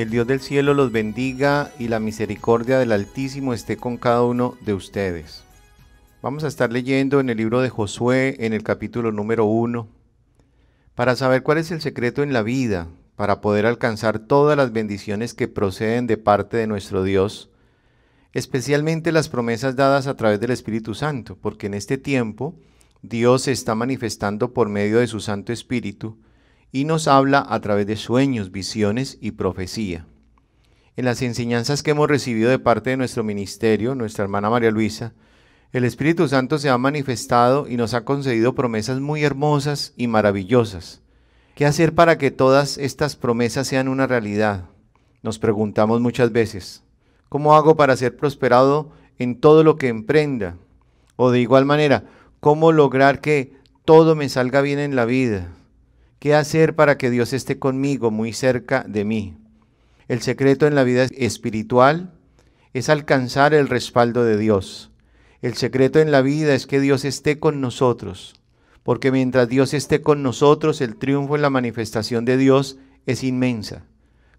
el Dios del cielo los bendiga y la misericordia del Altísimo esté con cada uno de ustedes. Vamos a estar leyendo en el libro de Josué, en el capítulo número 1, para saber cuál es el secreto en la vida, para poder alcanzar todas las bendiciones que proceden de parte de nuestro Dios, especialmente las promesas dadas a través del Espíritu Santo, porque en este tiempo Dios se está manifestando por medio de su Santo Espíritu, y nos habla a través de sueños, visiones y profecía. En las enseñanzas que hemos recibido de parte de nuestro ministerio, nuestra hermana María Luisa, el Espíritu Santo se ha manifestado y nos ha concedido promesas muy hermosas y maravillosas. ¿Qué hacer para que todas estas promesas sean una realidad? Nos preguntamos muchas veces, ¿cómo hago para ser prosperado en todo lo que emprenda? O de igual manera, ¿cómo lograr que todo me salga bien en la vida? ¿Qué hacer para que Dios esté conmigo, muy cerca de mí? El secreto en la vida espiritual es alcanzar el respaldo de Dios. El secreto en la vida es que Dios esté con nosotros, porque mientras Dios esté con nosotros, el triunfo en la manifestación de Dios es inmensa.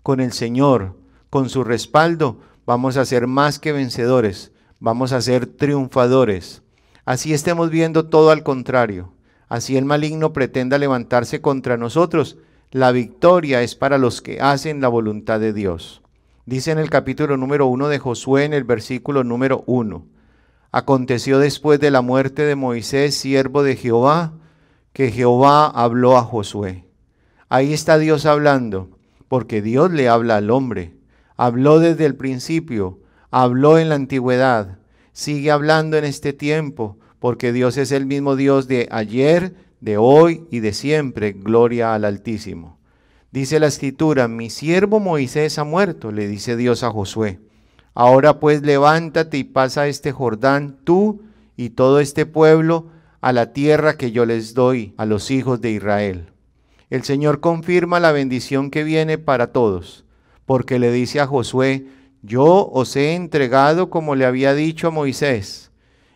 Con el Señor, con su respaldo, vamos a ser más que vencedores, vamos a ser triunfadores. Así estemos viendo todo al contrario así el maligno pretenda levantarse contra nosotros, la victoria es para los que hacen la voluntad de Dios. Dice en el capítulo número 1 de Josué, en el versículo número 1, Aconteció después de la muerte de Moisés, siervo de Jehová, que Jehová habló a Josué. Ahí está Dios hablando, porque Dios le habla al hombre. Habló desde el principio, habló en la antigüedad, sigue hablando en este tiempo porque Dios es el mismo Dios de ayer, de hoy y de siempre. Gloria al Altísimo. Dice la escritura, mi siervo Moisés ha muerto, le dice Dios a Josué. Ahora pues levántate y pasa este Jordán, tú y todo este pueblo, a la tierra que yo les doy a los hijos de Israel. El Señor confirma la bendición que viene para todos, porque le dice a Josué, yo os he entregado como le había dicho a Moisés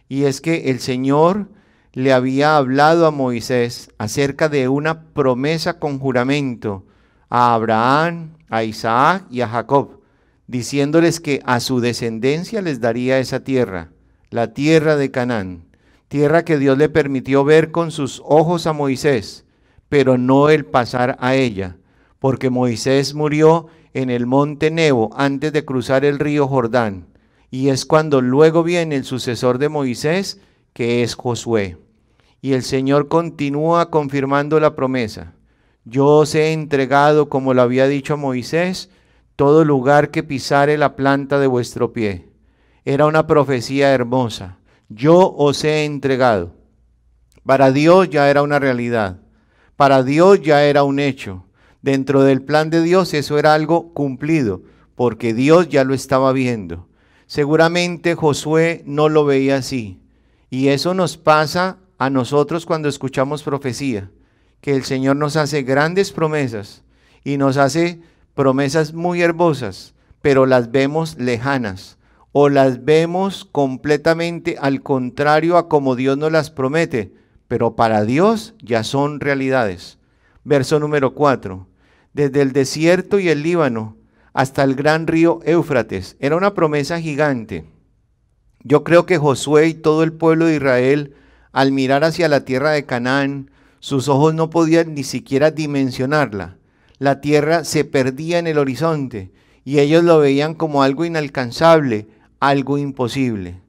y es que el Señor le había hablado a Moisés acerca de una promesa con juramento a Abraham, a Isaac y a Jacob, diciéndoles que a su descendencia les daría esa tierra, la tierra de Canaán, tierra que Dios le permitió ver con sus ojos a Moisés, pero no el pasar a ella, porque Moisés murió en el monte Nebo antes de cruzar el río Jordán y es cuando luego viene el sucesor de Moisés, que es Josué. Y el Señor continúa confirmando la promesa. Yo os he entregado, como lo había dicho Moisés, todo lugar que pisare la planta de vuestro pie. Era una profecía hermosa. Yo os he entregado. Para Dios ya era una realidad. Para Dios ya era un hecho. Dentro del plan de Dios eso era algo cumplido, porque Dios ya lo estaba viendo. Seguramente Josué no lo veía así. Y eso nos pasa a nosotros cuando escuchamos profecía, que el Señor nos hace grandes promesas y nos hace promesas muy hermosas, pero las vemos lejanas o las vemos completamente al contrario a como Dios nos las promete, pero para Dios ya son realidades. Verso número 4. Desde el desierto y el Líbano hasta el gran río Éufrates. Era una promesa gigante. Yo creo que Josué y todo el pueblo de Israel, al mirar hacia la tierra de Canaán, sus ojos no podían ni siquiera dimensionarla. La tierra se perdía en el horizonte y ellos lo veían como algo inalcanzable, algo imposible.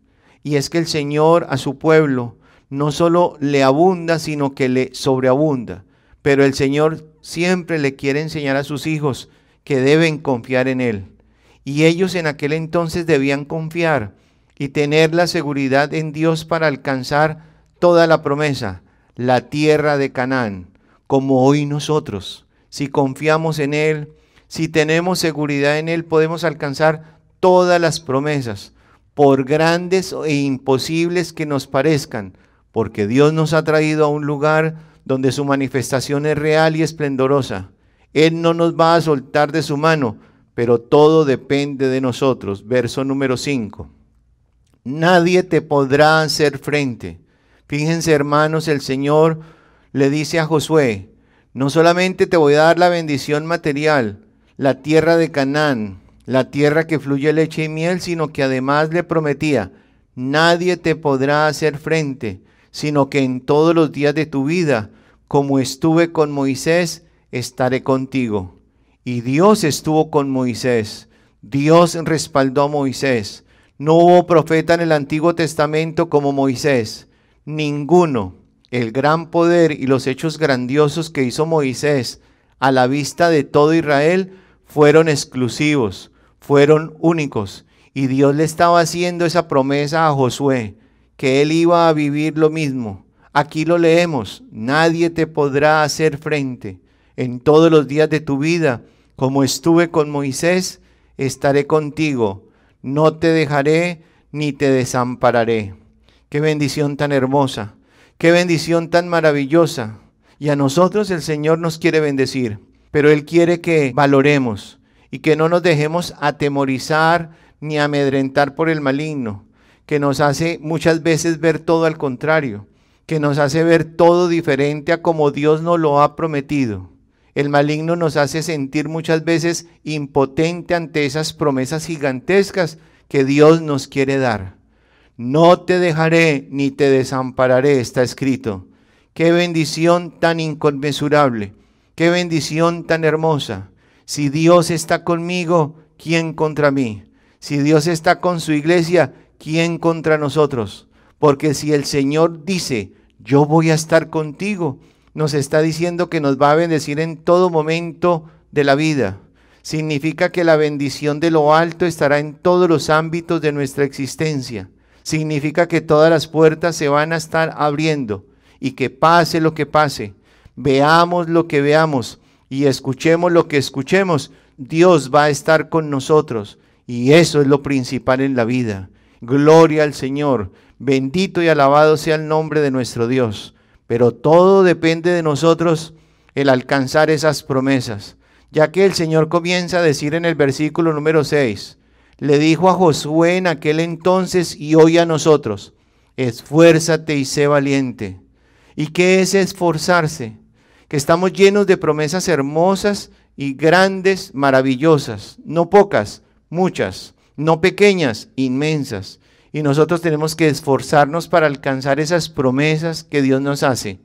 Y es que el Señor a su pueblo no solo le abunda, sino que le sobreabunda. Pero el Señor siempre le quiere enseñar a sus hijos que deben confiar en Él. Y ellos en aquel entonces debían confiar y tener la seguridad en Dios para alcanzar toda la promesa, la tierra de Canaán, como hoy nosotros. Si confiamos en Él, si tenemos seguridad en Él, podemos alcanzar todas las promesas, por grandes e imposibles que nos parezcan, porque Dios nos ha traído a un lugar donde su manifestación es real y esplendorosa él no nos va a soltar de su mano, pero todo depende de nosotros. Verso número 5. Nadie te podrá hacer frente. Fíjense hermanos, el Señor le dice a Josué, no solamente te voy a dar la bendición material, la tierra de Canaán, la tierra que fluye leche y miel, sino que además le prometía, nadie te podrá hacer frente, sino que en todos los días de tu vida, como estuve con Moisés, estaré contigo. Y Dios estuvo con Moisés. Dios respaldó a Moisés. No hubo profeta en el Antiguo Testamento como Moisés. Ninguno. El gran poder y los hechos grandiosos que hizo Moisés a la vista de todo Israel fueron exclusivos, fueron únicos. Y Dios le estaba haciendo esa promesa a Josué, que él iba a vivir lo mismo. Aquí lo leemos, nadie te podrá hacer frente en todos los días de tu vida, como estuve con Moisés, estaré contigo, no te dejaré ni te desampararé. Qué bendición tan hermosa, qué bendición tan maravillosa. Y a nosotros el Señor nos quiere bendecir, pero Él quiere que valoremos y que no nos dejemos atemorizar ni amedrentar por el maligno, que nos hace muchas veces ver todo al contrario, que nos hace ver todo diferente a como Dios nos lo ha prometido. El maligno nos hace sentir muchas veces impotente ante esas promesas gigantescas que Dios nos quiere dar. No te dejaré ni te desampararé, está escrito. Qué bendición tan inconmensurable, qué bendición tan hermosa. Si Dios está conmigo, ¿quién contra mí? Si Dios está con su iglesia, ¿quién contra nosotros? Porque si el Señor dice, yo voy a estar contigo, nos está diciendo que nos va a bendecir en todo momento de la vida. Significa que la bendición de lo alto estará en todos los ámbitos de nuestra existencia. Significa que todas las puertas se van a estar abriendo y que pase lo que pase, veamos lo que veamos y escuchemos lo que escuchemos, Dios va a estar con nosotros. Y eso es lo principal en la vida. Gloria al Señor. Bendito y alabado sea el nombre de nuestro Dios. Pero todo depende de nosotros el alcanzar esas promesas, ya que el Señor comienza a decir en el versículo número 6, le dijo a Josué en aquel entonces y hoy a nosotros, esfuérzate y sé valiente. ¿Y qué es esforzarse? Que estamos llenos de promesas hermosas y grandes, maravillosas, no pocas, muchas, no pequeñas, inmensas. Y nosotros tenemos que esforzarnos para alcanzar esas promesas que Dios nos hace.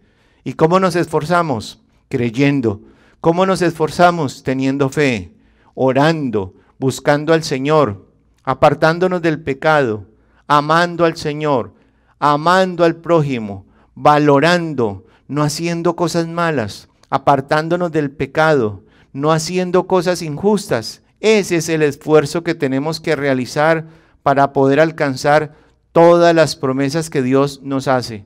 ¿Y cómo nos esforzamos? Creyendo. ¿Cómo nos esforzamos? Teniendo fe, orando, buscando al Señor, apartándonos del pecado, amando al Señor, amando al prójimo, valorando, no haciendo cosas malas, apartándonos del pecado, no haciendo cosas injustas. Ese es el esfuerzo que tenemos que realizar para poder alcanzar todas las promesas que Dios nos hace.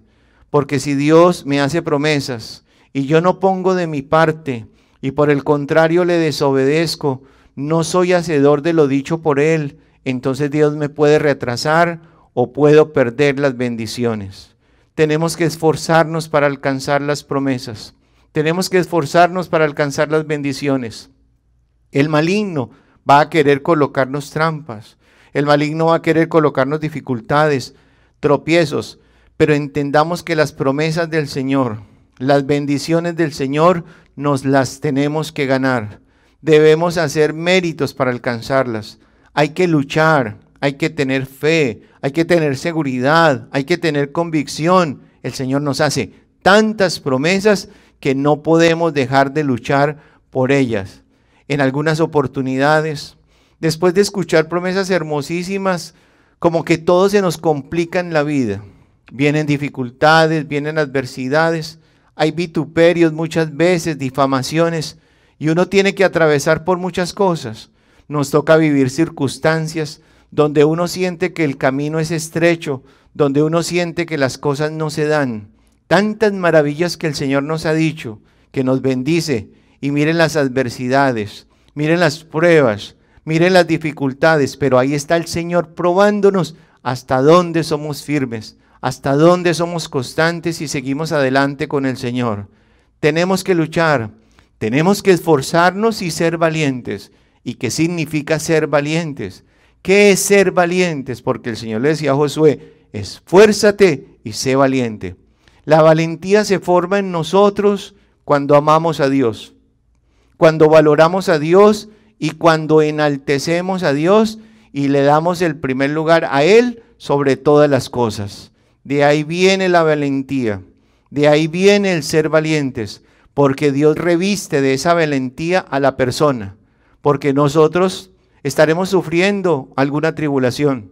Porque si Dios me hace promesas y yo no pongo de mi parte y por el contrario le desobedezco, no soy hacedor de lo dicho por Él, entonces Dios me puede retrasar o puedo perder las bendiciones. Tenemos que esforzarnos para alcanzar las promesas. Tenemos que esforzarnos para alcanzar las bendiciones. El maligno va a querer colocarnos trampas. El maligno va a querer colocarnos dificultades, tropiezos, pero entendamos que las promesas del Señor, las bendiciones del Señor, nos las tenemos que ganar. Debemos hacer méritos para alcanzarlas. Hay que luchar, hay que tener fe, hay que tener seguridad, hay que tener convicción. El Señor nos hace tantas promesas que no podemos dejar de luchar por ellas. En algunas oportunidades Después de escuchar promesas hermosísimas, como que todo se nos complica en la vida. Vienen dificultades, vienen adversidades, hay vituperios muchas veces, difamaciones, y uno tiene que atravesar por muchas cosas. Nos toca vivir circunstancias donde uno siente que el camino es estrecho, donde uno siente que las cosas no se dan. Tantas maravillas que el Señor nos ha dicho, que nos bendice, y miren las adversidades, miren las pruebas, Miren las dificultades, pero ahí está el Señor probándonos hasta dónde somos firmes, hasta dónde somos constantes y seguimos adelante con el Señor. Tenemos que luchar, tenemos que esforzarnos y ser valientes. ¿Y qué significa ser valientes? ¿Qué es ser valientes? Porque el Señor le decía a Josué, esfuérzate y sé valiente. La valentía se forma en nosotros cuando amamos a Dios, cuando valoramos a Dios y cuando enaltecemos a Dios y le damos el primer lugar a Él sobre todas las cosas. De ahí viene la valentía, de ahí viene el ser valientes, porque Dios reviste de esa valentía a la persona, porque nosotros estaremos sufriendo alguna tribulación,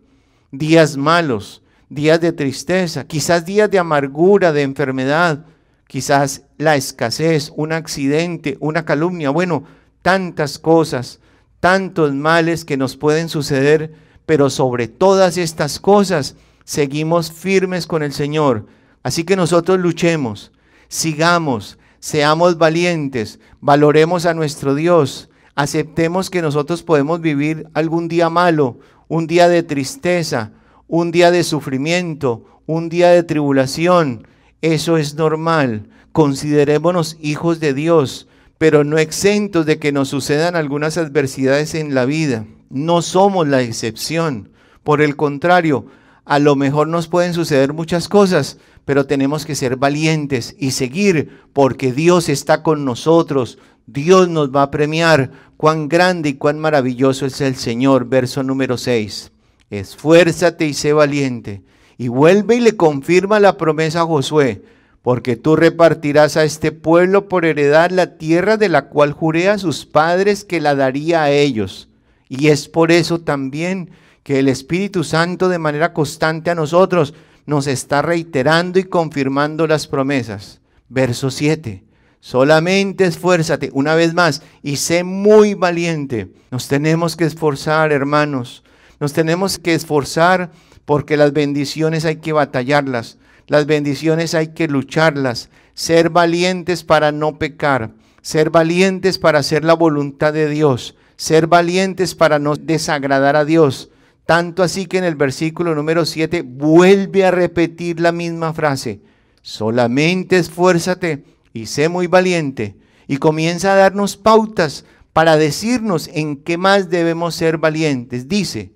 días malos, días de tristeza, quizás días de amargura, de enfermedad, quizás la escasez, un accidente, una calumnia. Bueno, tantas cosas, tantos males que nos pueden suceder, pero sobre todas estas cosas seguimos firmes con el Señor. Así que nosotros luchemos, sigamos, seamos valientes, valoremos a nuestro Dios, aceptemos que nosotros podemos vivir algún día malo, un día de tristeza, un día de sufrimiento, un día de tribulación. Eso es normal. Considerémonos hijos de Dios, pero no exentos de que nos sucedan algunas adversidades en la vida. No somos la excepción. Por el contrario, a lo mejor nos pueden suceder muchas cosas, pero tenemos que ser valientes y seguir, porque Dios está con nosotros. Dios nos va a premiar. Cuán grande y cuán maravilloso es el Señor. Verso número 6. Esfuérzate y sé valiente. Y vuelve y le confirma la promesa a Josué porque tú repartirás a este pueblo por heredad la tierra de la cual juré a sus padres que la daría a ellos. Y es por eso también que el Espíritu Santo de manera constante a nosotros nos está reiterando y confirmando las promesas. Verso 7. Solamente esfuérzate una vez más y sé muy valiente. Nos tenemos que esforzar, hermanos. Nos tenemos que esforzar porque las bendiciones hay que batallarlas. Las bendiciones hay que lucharlas, ser valientes para no pecar, ser valientes para hacer la voluntad de Dios, ser valientes para no desagradar a Dios. Tanto así que en el versículo número 7 vuelve a repetir la misma frase. Solamente esfuérzate y sé muy valiente. Y comienza a darnos pautas para decirnos en qué más debemos ser valientes. Dice,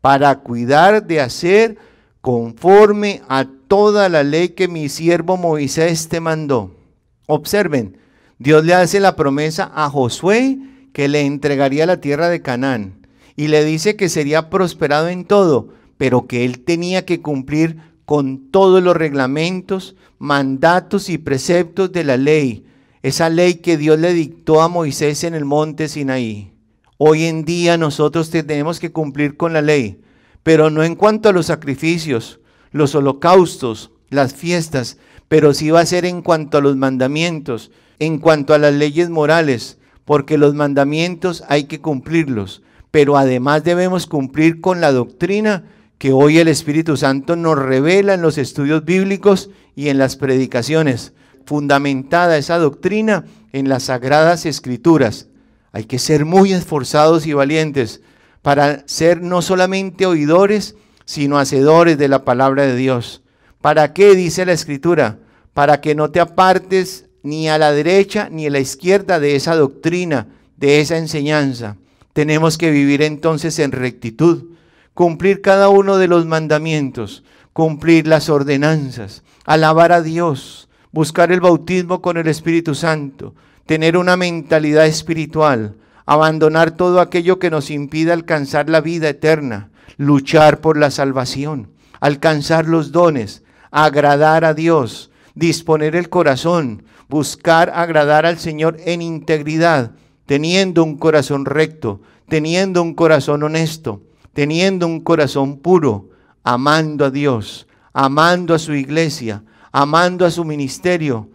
para cuidar de hacer conforme a toda la ley que mi siervo Moisés te mandó. Observen, Dios le hace la promesa a Josué que le entregaría la tierra de Canaán y le dice que sería prosperado en todo, pero que él tenía que cumplir con todos los reglamentos, mandatos y preceptos de la ley, esa ley que Dios le dictó a Moisés en el monte Sinaí. Hoy en día nosotros tenemos que cumplir con la ley, pero no en cuanto a los sacrificios, los holocaustos, las fiestas, pero sí va a ser en cuanto a los mandamientos, en cuanto a las leyes morales, porque los mandamientos hay que cumplirlos, pero además debemos cumplir con la doctrina que hoy el Espíritu Santo nos revela en los estudios bíblicos y en las predicaciones, fundamentada esa doctrina en las sagradas escrituras. Hay que ser muy esforzados y valientes para ser no solamente oidores, sino hacedores de la palabra de Dios. ¿Para qué dice la escritura? Para que no te apartes ni a la derecha ni a la izquierda de esa doctrina, de esa enseñanza. Tenemos que vivir entonces en rectitud, cumplir cada uno de los mandamientos, cumplir las ordenanzas, alabar a Dios, buscar el bautismo con el Espíritu Santo, tener una mentalidad espiritual, abandonar todo aquello que nos impida alcanzar la vida eterna, luchar por la salvación, alcanzar los dones, agradar a Dios, disponer el corazón, buscar agradar al Señor en integridad, teniendo un corazón recto, teniendo un corazón honesto, teniendo un corazón puro, amando a Dios, amando a su iglesia, amando a su ministerio.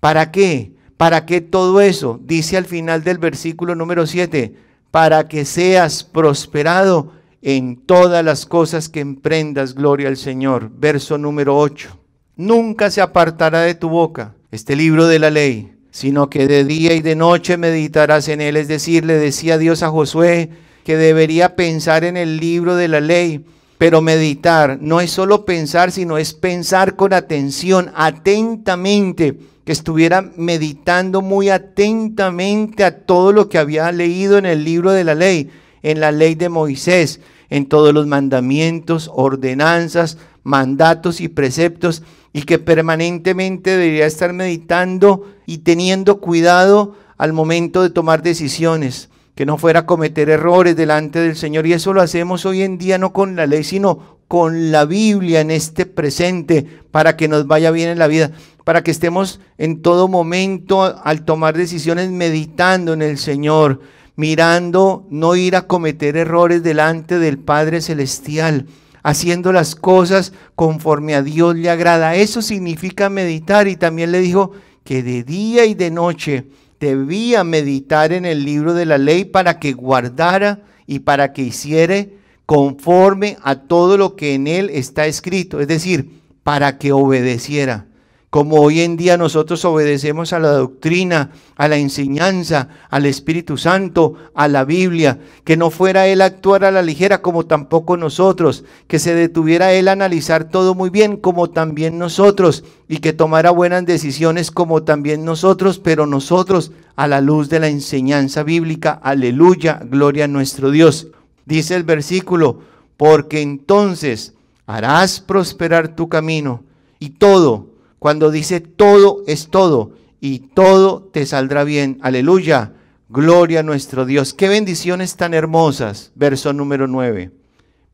¿Para qué? ¿Para qué todo eso? Dice al final del versículo número 7, para que seas prosperado en todas las cosas que emprendas, gloria al Señor. Verso número 8. Nunca se apartará de tu boca este libro de la ley, sino que de día y de noche meditarás en él. Es decir, le decía Dios a Josué que debería pensar en el libro de la ley. Pero meditar no es solo pensar, sino es pensar con atención, atentamente, que estuviera meditando muy atentamente a todo lo que había leído en el libro de la ley, en la ley de Moisés, en todos los mandamientos, ordenanzas, mandatos y preceptos, y que permanentemente debería estar meditando y teniendo cuidado al momento de tomar decisiones, que no fuera cometer errores delante del Señor. Y eso lo hacemos hoy en día no con la ley, sino con la Biblia en este presente, para que nos vaya bien en la vida, para que estemos en todo momento al tomar decisiones meditando en el Señor mirando no ir a cometer errores delante del Padre Celestial, haciendo las cosas conforme a Dios le agrada. Eso significa meditar y también le dijo que de día y de noche debía meditar en el libro de la ley para que guardara y para que hiciera conforme a todo lo que en él está escrito, es decir, para que obedeciera como hoy en día nosotros obedecemos a la doctrina, a la enseñanza, al Espíritu Santo, a la Biblia, que no fuera Él a actuar a la ligera como tampoco nosotros, que se detuviera Él a analizar todo muy bien como también nosotros y que tomara buenas decisiones como también nosotros, pero nosotros a la luz de la enseñanza bíblica, aleluya, gloria a nuestro Dios. Dice el versículo, porque entonces harás prosperar tu camino y todo cuando dice todo es todo y todo te saldrá bien. Aleluya, gloria a nuestro Dios. Qué bendiciones tan hermosas. Verso número 9.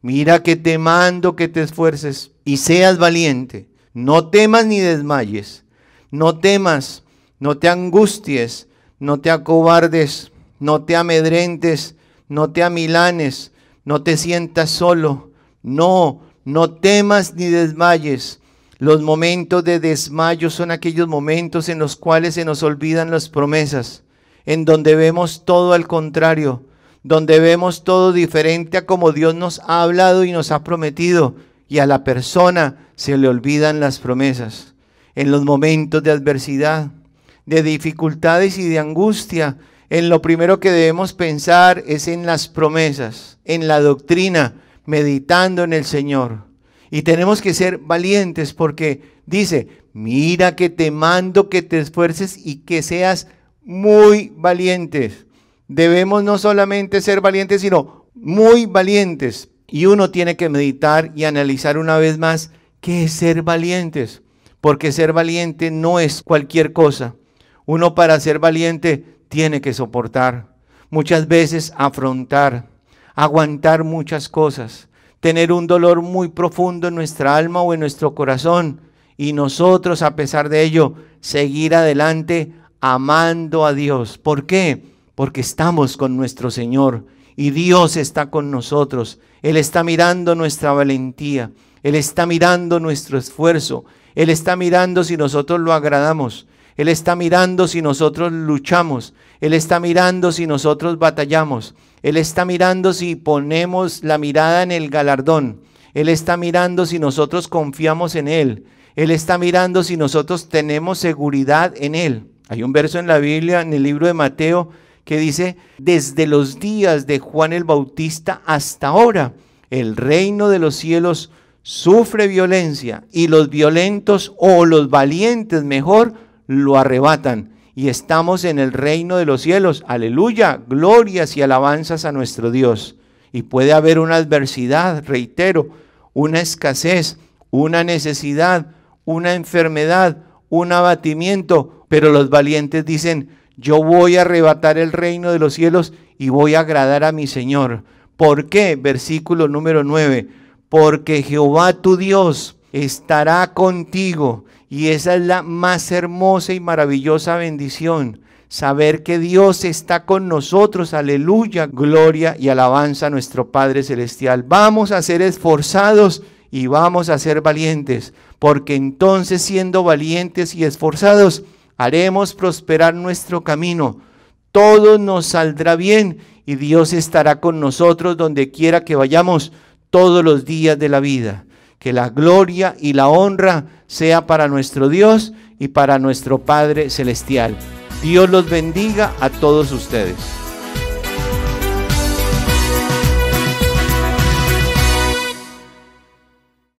Mira que te mando que te esfuerces y seas valiente. No temas ni desmayes. No temas, no te angusties, no te acobardes, no te amedrentes, no te amilanes, no te sientas solo. No, no temas ni desmayes los momentos de desmayo son aquellos momentos en los cuales se nos olvidan las promesas, en donde vemos todo al contrario, donde vemos todo diferente a como Dios nos ha hablado y nos ha prometido, y a la persona se le olvidan las promesas. En los momentos de adversidad, de dificultades y de angustia, en lo primero que debemos pensar es en las promesas, en la doctrina, meditando en el Señor. Y tenemos que ser valientes porque dice, mira que te mando que te esfuerces y que seas muy valientes. Debemos no solamente ser valientes, sino muy valientes. Y uno tiene que meditar y analizar una vez más qué es ser valientes. Porque ser valiente no es cualquier cosa. Uno para ser valiente tiene que soportar, muchas veces afrontar, aguantar muchas cosas tener un dolor muy profundo en nuestra alma o en nuestro corazón y nosotros a pesar de ello seguir adelante amando a Dios. ¿Por qué? Porque estamos con nuestro Señor y Dios está con nosotros. Él está mirando nuestra valentía, Él está mirando nuestro esfuerzo, Él está mirando si nosotros lo agradamos. Él está mirando si nosotros luchamos. Él está mirando si nosotros batallamos. Él está mirando si ponemos la mirada en el galardón. Él está mirando si nosotros confiamos en Él. Él está mirando si nosotros tenemos seguridad en Él. Hay un verso en la Biblia, en el libro de Mateo, que dice, desde los días de Juan el Bautista hasta ahora, el reino de los cielos sufre violencia y los violentos o los valientes mejor lo arrebatan y estamos en el reino de los cielos. Aleluya, glorias y alabanzas a nuestro Dios. Y puede haber una adversidad, reitero, una escasez, una necesidad, una enfermedad, un abatimiento, pero los valientes dicen, yo voy a arrebatar el reino de los cielos y voy a agradar a mi Señor. ¿Por qué? Versículo número 9. Porque Jehová tu Dios estará contigo y esa es la más hermosa y maravillosa bendición. Saber que Dios está con nosotros. Aleluya, gloria y alabanza a nuestro Padre Celestial. Vamos a ser esforzados y vamos a ser valientes. Porque entonces siendo valientes y esforzados, haremos prosperar nuestro camino. Todo nos saldrá bien y Dios estará con nosotros donde quiera que vayamos todos los días de la vida que la gloria y la honra sea para nuestro Dios y para nuestro Padre Celestial. Dios los bendiga a todos ustedes.